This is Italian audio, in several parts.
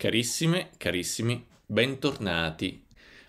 Carissime, carissimi, bentornati,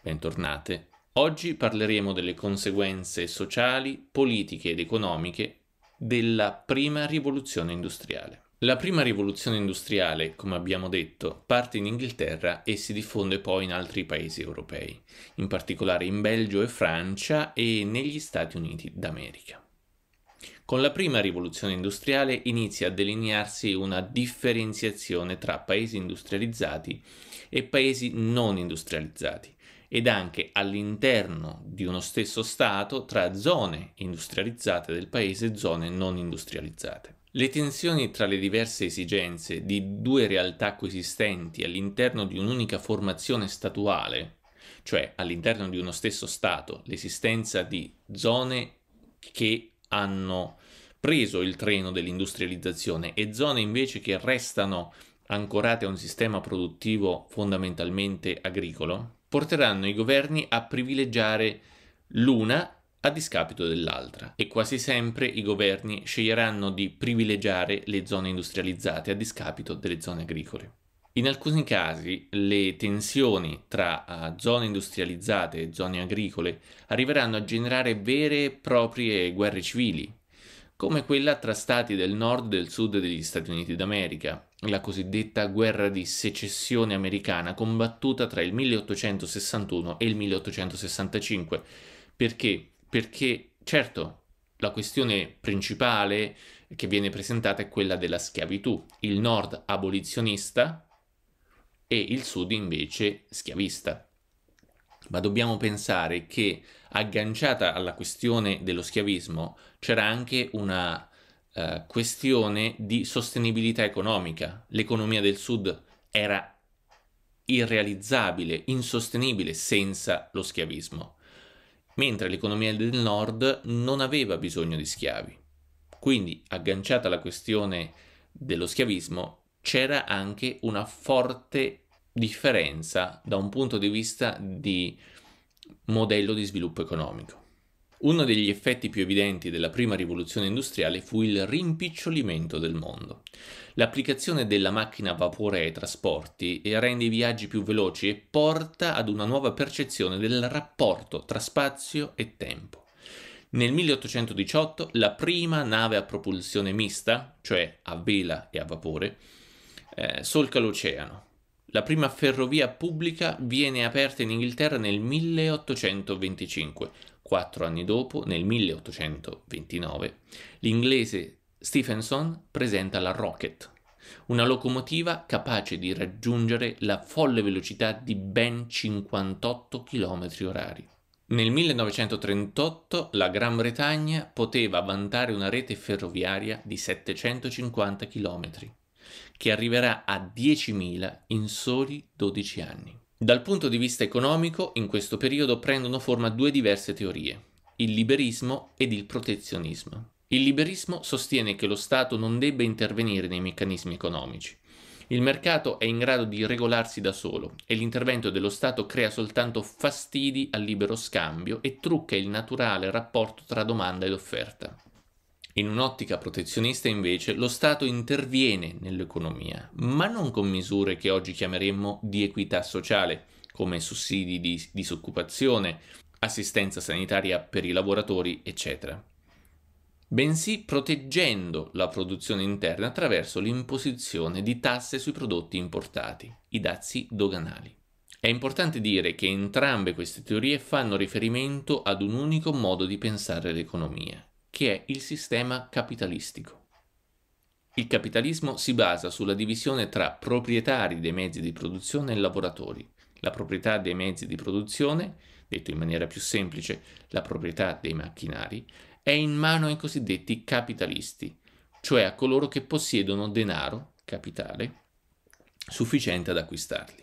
bentornate. Oggi parleremo delle conseguenze sociali, politiche ed economiche della prima rivoluzione industriale. La prima rivoluzione industriale, come abbiamo detto, parte in Inghilterra e si diffonde poi in altri paesi europei, in particolare in Belgio e Francia e negli Stati Uniti d'America. Con la prima rivoluzione industriale inizia a delinearsi una differenziazione tra paesi industrializzati e paesi non industrializzati ed anche all'interno di uno stesso Stato tra zone industrializzate del paese e zone non industrializzate. Le tensioni tra le diverse esigenze di due realtà coesistenti all'interno di un'unica formazione statuale, cioè all'interno di uno stesso Stato, l'esistenza di zone che hanno preso il treno dell'industrializzazione e zone invece che restano ancorate a un sistema produttivo fondamentalmente agricolo, porteranno i governi a privilegiare l'una a discapito dell'altra e quasi sempre i governi sceglieranno di privilegiare le zone industrializzate a discapito delle zone agricole. In alcuni casi le tensioni tra eh, zone industrializzate e zone agricole arriveranno a generare vere e proprie guerre civili, come quella tra stati del nord e del sud degli Stati Uniti d'America, la cosiddetta guerra di secessione americana combattuta tra il 1861 e il 1865. Perché? Perché, certo, la questione principale che viene presentata è quella della schiavitù. Il nord abolizionista e il sud invece schiavista. Ma dobbiamo pensare che agganciata alla questione dello schiavismo c'era anche una eh, questione di sostenibilità economica. L'economia del sud era irrealizzabile, insostenibile senza lo schiavismo, mentre l'economia del nord non aveva bisogno di schiavi. Quindi, agganciata alla questione dello schiavismo, c'era anche una forte differenza da un punto di vista di modello di sviluppo economico. Uno degli effetti più evidenti della prima rivoluzione industriale fu il rimpicciolimento del mondo. L'applicazione della macchina a vapore ai trasporti rende i viaggi più veloci e porta ad una nuova percezione del rapporto tra spazio e tempo. Nel 1818 la prima nave a propulsione mista, cioè a vela e a vapore, eh, solca l'oceano. La prima ferrovia pubblica viene aperta in Inghilterra nel 1825. Quattro anni dopo, nel 1829, l'inglese Stephenson presenta la Rocket, una locomotiva capace di raggiungere la folle velocità di ben 58 km h Nel 1938 la Gran Bretagna poteva vantare una rete ferroviaria di 750 km che arriverà a 10.000 in soli 12 anni. Dal punto di vista economico, in questo periodo prendono forma due diverse teorie, il liberismo ed il protezionismo. Il liberismo sostiene che lo Stato non debba intervenire nei meccanismi economici. Il mercato è in grado di regolarsi da solo e l'intervento dello Stato crea soltanto fastidi al libero scambio e trucca il naturale rapporto tra domanda ed offerta. In un'ottica protezionista invece lo Stato interviene nell'economia, ma non con misure che oggi chiameremmo di equità sociale, come sussidi di disoccupazione, assistenza sanitaria per i lavoratori, eccetera, bensì proteggendo la produzione interna attraverso l'imposizione di tasse sui prodotti importati, i dazi doganali. È importante dire che entrambe queste teorie fanno riferimento ad un unico modo di pensare l'economia, che è il sistema capitalistico. Il capitalismo si basa sulla divisione tra proprietari dei mezzi di produzione e lavoratori. La proprietà dei mezzi di produzione, detto in maniera più semplice, la proprietà dei macchinari, è in mano ai cosiddetti capitalisti, cioè a coloro che possiedono denaro, capitale, sufficiente ad acquistarli.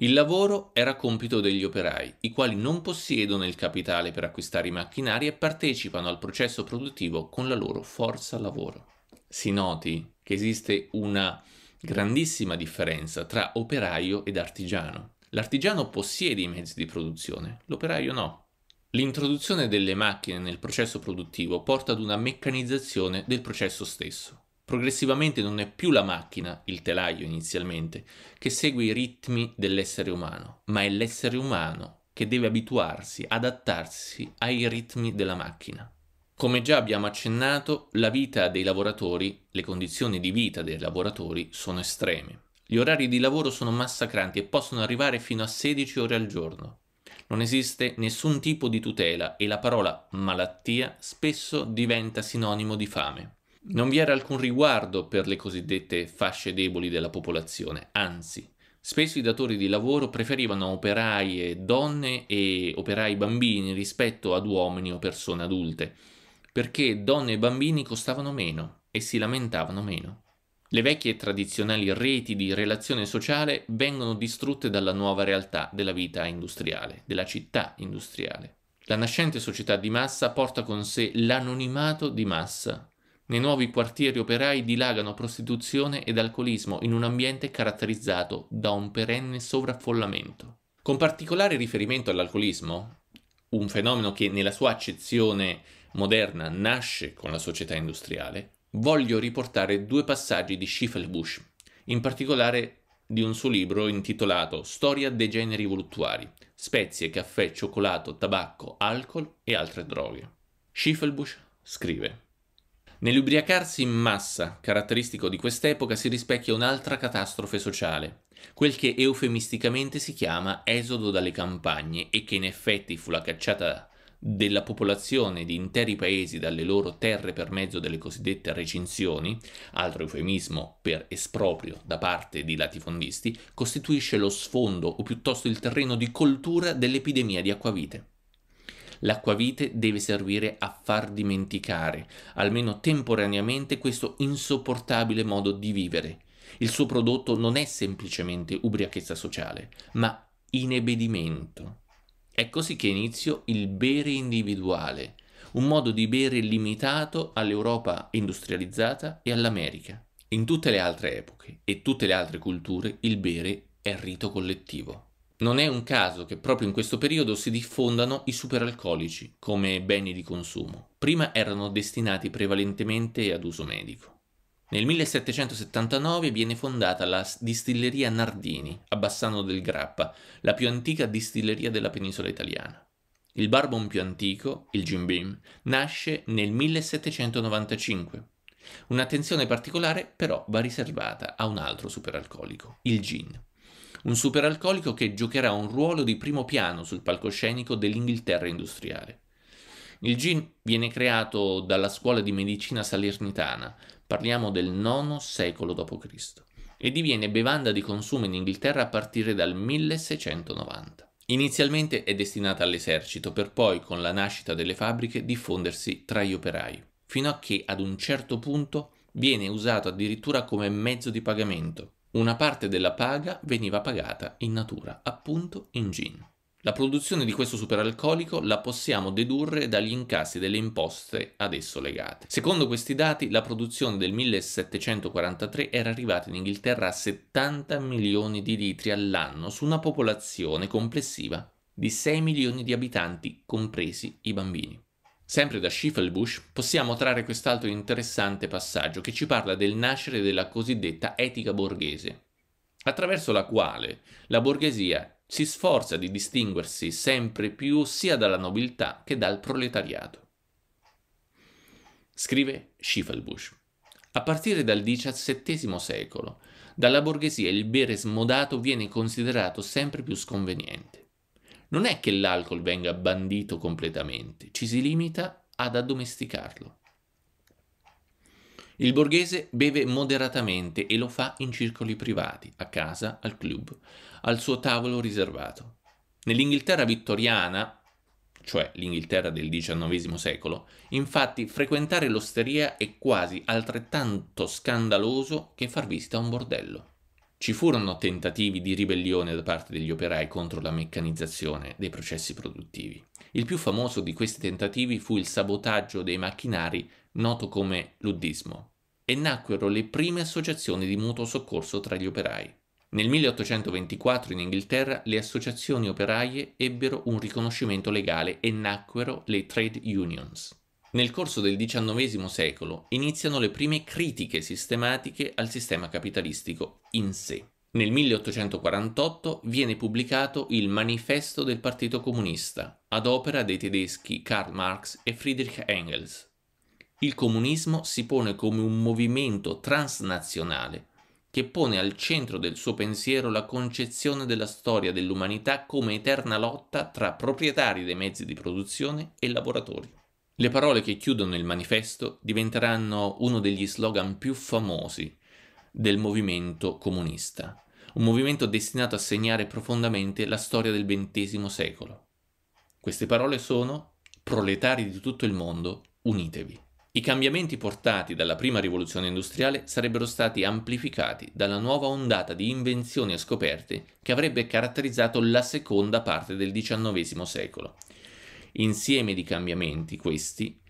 Il lavoro era compito degli operai, i quali non possiedono il capitale per acquistare i macchinari e partecipano al processo produttivo con la loro forza lavoro. Si noti che esiste una grandissima differenza tra operaio ed artigiano. L'artigiano possiede i mezzi di produzione, l'operaio no. L'introduzione delle macchine nel processo produttivo porta ad una meccanizzazione del processo stesso. Progressivamente non è più la macchina, il telaio inizialmente, che segue i ritmi dell'essere umano, ma è l'essere umano che deve abituarsi, adattarsi ai ritmi della macchina. Come già abbiamo accennato, la vita dei lavoratori, le condizioni di vita dei lavoratori sono estreme. Gli orari di lavoro sono massacranti e possono arrivare fino a 16 ore al giorno. Non esiste nessun tipo di tutela e la parola malattia spesso diventa sinonimo di fame. Non vi era alcun riguardo per le cosiddette fasce deboli della popolazione, anzi, spesso i datori di lavoro preferivano operaie donne e operai bambini rispetto ad uomini o persone adulte, perché donne e bambini costavano meno e si lamentavano meno. Le vecchie e tradizionali reti di relazione sociale vengono distrutte dalla nuova realtà della vita industriale, della città industriale. La nascente società di massa porta con sé l'anonimato di massa nei nuovi quartieri operai dilagano prostituzione ed alcolismo in un ambiente caratterizzato da un perenne sovraffollamento. Con particolare riferimento all'alcolismo, un fenomeno che nella sua accezione moderna nasce con la società industriale, voglio riportare due passaggi di Schiffelbusch, in particolare di un suo libro intitolato Storia dei generi voluttuari, spezie, caffè, cioccolato, tabacco, alcol e altre droghe. Schiffelbusch scrive Nell'ubriacarsi in massa, caratteristico di quest'epoca, si rispecchia un'altra catastrofe sociale, quel che eufemisticamente si chiama esodo dalle campagne e che in effetti fu la cacciata della popolazione di interi paesi dalle loro terre per mezzo delle cosiddette recinzioni, altro eufemismo per esproprio da parte di latifondisti, costituisce lo sfondo o piuttosto il terreno di coltura dell'epidemia di acquavite. L'acquavite deve servire a far dimenticare, almeno temporaneamente, questo insopportabile modo di vivere. Il suo prodotto non è semplicemente ubriachezza sociale, ma inebedimento. È così che inizio il bere individuale, un modo di bere limitato all'Europa industrializzata e all'America. In tutte le altre epoche e tutte le altre culture il bere è rito collettivo. Non è un caso che proprio in questo periodo si diffondano i superalcolici come beni di consumo. Prima erano destinati prevalentemente ad uso medico. Nel 1779 viene fondata la distilleria Nardini a Bassano del Grappa, la più antica distilleria della penisola italiana. Il barbon più antico, il Jim Beam, nasce nel 1795. Un'attenzione particolare però va riservata a un altro superalcolico, il gin un superalcolico che giocherà un ruolo di primo piano sul palcoscenico dell'Inghilterra industriale. Il gin viene creato dalla scuola di medicina salernitana, parliamo del IX secolo d.C., e diviene bevanda di consumo in Inghilterra a partire dal 1690. Inizialmente è destinata all'esercito, per poi, con la nascita delle fabbriche, diffondersi tra gli operai, fino a che ad un certo punto viene usato addirittura come mezzo di pagamento, una parte della paga veniva pagata in natura, appunto in gin. La produzione di questo superalcolico la possiamo dedurre dagli incassi delle imposte ad esso legate. Secondo questi dati, la produzione del 1743 era arrivata in Inghilterra a 70 milioni di litri all'anno su una popolazione complessiva di 6 milioni di abitanti, compresi i bambini. Sempre da Schiefelbusch possiamo trarre quest'altro interessante passaggio che ci parla del nascere della cosiddetta etica borghese, attraverso la quale la borghesia si sforza di distinguersi sempre più sia dalla nobiltà che dal proletariato. Scrive Schiefelbusch. A partire dal XVII secolo, dalla borghesia il bere smodato viene considerato sempre più sconveniente non è che l'alcol venga bandito completamente, ci si limita ad addomesticarlo. Il borghese beve moderatamente e lo fa in circoli privati, a casa, al club, al suo tavolo riservato. Nell'Inghilterra vittoriana, cioè l'Inghilterra del XIX secolo, infatti frequentare l'osteria è quasi altrettanto scandaloso che far vista a un bordello. Ci furono tentativi di ribellione da parte degli operai contro la meccanizzazione dei processi produttivi. Il più famoso di questi tentativi fu il sabotaggio dei macchinari noto come luddismo e nacquero le prime associazioni di mutuo soccorso tra gli operai. Nel 1824 in Inghilterra le associazioni operaie ebbero un riconoscimento legale e nacquero le trade unions. Nel corso del XIX secolo iniziano le prime critiche sistematiche al sistema capitalistico in sé. Nel 1848 viene pubblicato il Manifesto del Partito Comunista, ad opera dei tedeschi Karl Marx e Friedrich Engels. Il comunismo si pone come un movimento transnazionale che pone al centro del suo pensiero la concezione della storia dell'umanità come eterna lotta tra proprietari dei mezzi di produzione e lavoratori. Le parole che chiudono il manifesto diventeranno uno degli slogan più famosi del movimento comunista, un movimento destinato a segnare profondamente la storia del XX secolo. Queste parole sono proletari di tutto il mondo, unitevi. I cambiamenti portati dalla prima rivoluzione industriale sarebbero stati amplificati dalla nuova ondata di invenzioni e scoperte che avrebbe caratterizzato la seconda parte del XIX secolo, insieme di cambiamenti questi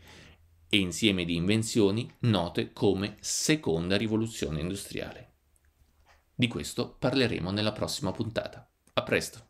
e insieme di invenzioni note come seconda rivoluzione industriale. Di questo parleremo nella prossima puntata. A presto!